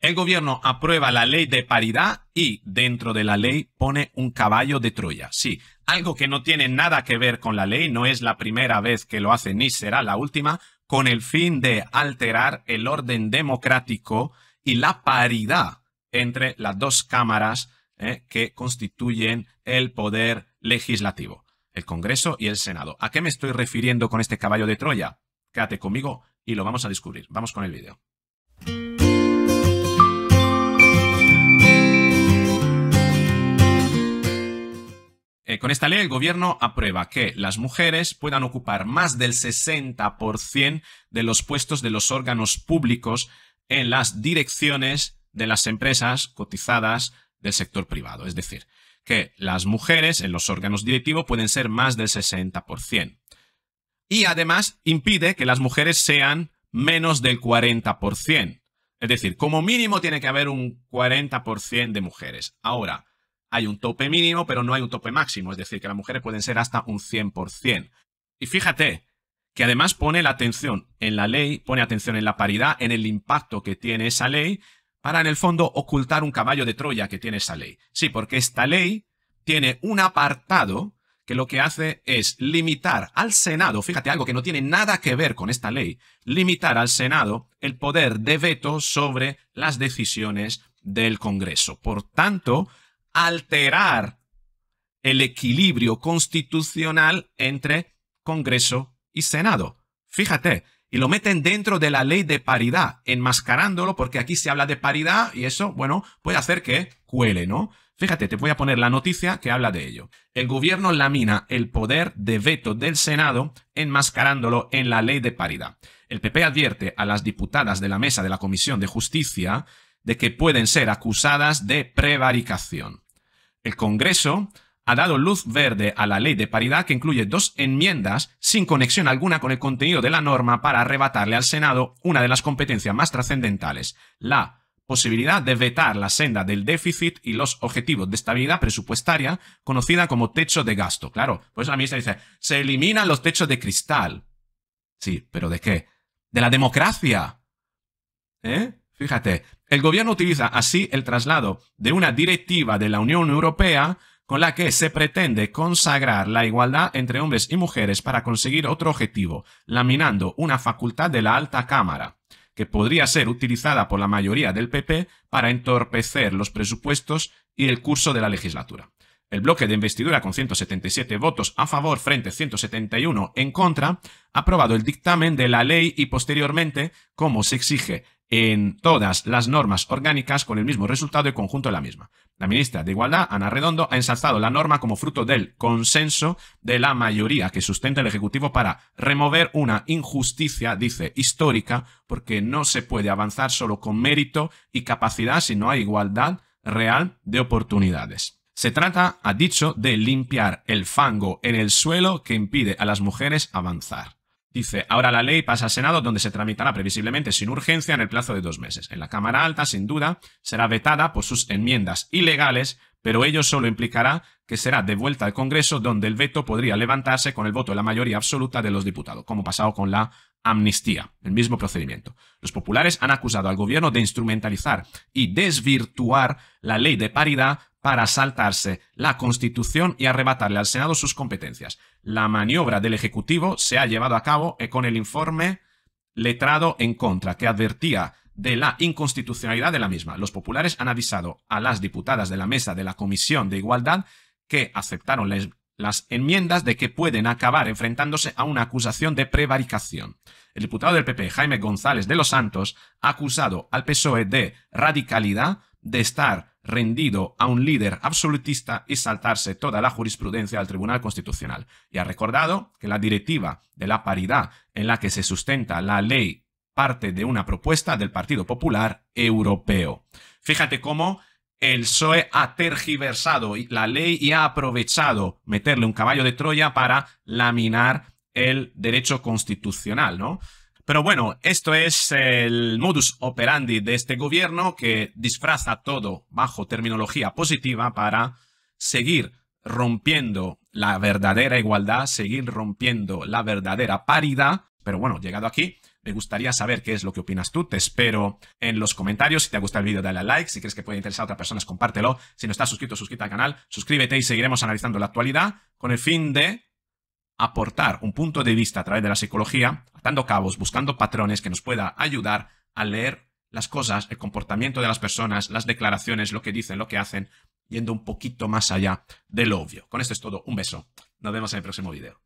el gobierno aprueba la ley de paridad y dentro de la ley pone un caballo de Troya. Sí, algo que no tiene nada que ver con la ley, no es la primera vez que lo hace ni será la última, con el fin de alterar el orden democrático y la paridad entre las dos cámaras eh, que constituyen el poder legislativo, el Congreso y el Senado. ¿A qué me estoy refiriendo con este caballo de Troya? Quédate conmigo y lo vamos a descubrir. Vamos con el video. con esta ley el gobierno aprueba que las mujeres puedan ocupar más del 60% de los puestos de los órganos públicos en las direcciones de las empresas cotizadas del sector privado. Es decir, que las mujeres en los órganos directivos pueden ser más del 60%. Y además impide que las mujeres sean menos del 40%. Es decir, como mínimo tiene que haber un 40% de mujeres. Ahora, hay un tope mínimo, pero no hay un tope máximo, es decir, que las mujeres pueden ser hasta un 100%. Y fíjate que además pone la atención en la ley, pone atención en la paridad, en el impacto que tiene esa ley, para en el fondo ocultar un caballo de Troya que tiene esa ley. Sí, porque esta ley tiene un apartado que lo que hace es limitar al Senado, fíjate algo que no tiene nada que ver con esta ley, limitar al Senado el poder de veto sobre las decisiones del Congreso. Por tanto, alterar el equilibrio constitucional entre Congreso y Senado. Fíjate, y lo meten dentro de la ley de paridad, enmascarándolo porque aquí se habla de paridad y eso, bueno, puede hacer que cuele, ¿no? Fíjate, te voy a poner la noticia que habla de ello. El gobierno lamina el poder de veto del Senado enmascarándolo en la ley de paridad. El PP advierte a las diputadas de la mesa de la Comisión de Justicia de que pueden ser acusadas de prevaricación. El Congreso ha dado luz verde a la ley de paridad que incluye dos enmiendas sin conexión alguna con el contenido de la norma para arrebatarle al Senado una de las competencias más trascendentales, la posibilidad de vetar la senda del déficit y los objetivos de estabilidad presupuestaria conocida como techo de gasto. Claro, pues la ministra dice, se eliminan los techos de cristal. Sí, pero ¿de qué? De la democracia. ¿Eh? Fíjate, el gobierno utiliza así el traslado de una directiva de la Unión Europea con la que se pretende consagrar la igualdad entre hombres y mujeres para conseguir otro objetivo, laminando una facultad de la alta cámara, que podría ser utilizada por la mayoría del PP para entorpecer los presupuestos y el curso de la legislatura. El bloque de investidura con 177 votos a favor frente 171 en contra ha aprobado el dictamen de la ley y posteriormente, como se exige en todas las normas orgánicas con el mismo resultado y conjunto de la misma. La ministra de Igualdad, Ana Redondo, ha ensalzado la norma como fruto del consenso de la mayoría que sustenta el Ejecutivo para remover una injusticia, dice, histórica, porque no se puede avanzar solo con mérito y capacidad si no hay igualdad real de oportunidades. Se trata, ha dicho, de limpiar el fango en el suelo que impide a las mujeres avanzar. Dice, ahora la ley pasa al Senado, donde se tramitará previsiblemente sin urgencia en el plazo de dos meses. En la Cámara Alta, sin duda, será vetada por sus enmiendas ilegales, pero ello solo implicará que será devuelta al Congreso, donde el veto podría levantarse con el voto de la mayoría absoluta de los diputados, como pasado con la amnistía, el mismo procedimiento. Los populares han acusado al gobierno de instrumentalizar y desvirtuar la ley de paridad para saltarse la Constitución y arrebatarle al Senado sus competencias. La maniobra del Ejecutivo se ha llevado a cabo eh, con el informe letrado en contra, que advertía de la inconstitucionalidad de la misma. Los populares han avisado a las diputadas de la mesa de la Comisión de Igualdad que aceptaron las enmiendas de que pueden acabar enfrentándose a una acusación de prevaricación. El diputado del PP, Jaime González de los Santos, ha acusado al PSOE de radicalidad, de estar rendido a un líder absolutista y saltarse toda la jurisprudencia del Tribunal Constitucional. Y ha recordado que la directiva de la paridad en la que se sustenta la ley parte de una propuesta del Partido Popular Europeo. Fíjate cómo el PSOE ha tergiversado la ley y ha aprovechado meterle un caballo de Troya para laminar el derecho constitucional, ¿no? Pero bueno, esto es el modus operandi de este gobierno que disfraza todo bajo terminología positiva para seguir rompiendo la verdadera igualdad, seguir rompiendo la verdadera paridad. Pero bueno, llegado aquí, me gustaría saber qué es lo que opinas tú. Te espero en los comentarios. Si te ha gustado el vídeo, dale a like. Si crees que puede interesar a otras personas, compártelo. Si no estás suscrito, suscríbete al canal. Suscríbete y seguiremos analizando la actualidad con el fin de aportar un punto de vista a través de la psicología, atando cabos, buscando patrones que nos pueda ayudar a leer las cosas, el comportamiento de las personas, las declaraciones, lo que dicen, lo que hacen, yendo un poquito más allá de lo obvio. Con esto es todo, un beso. Nos vemos en el próximo video.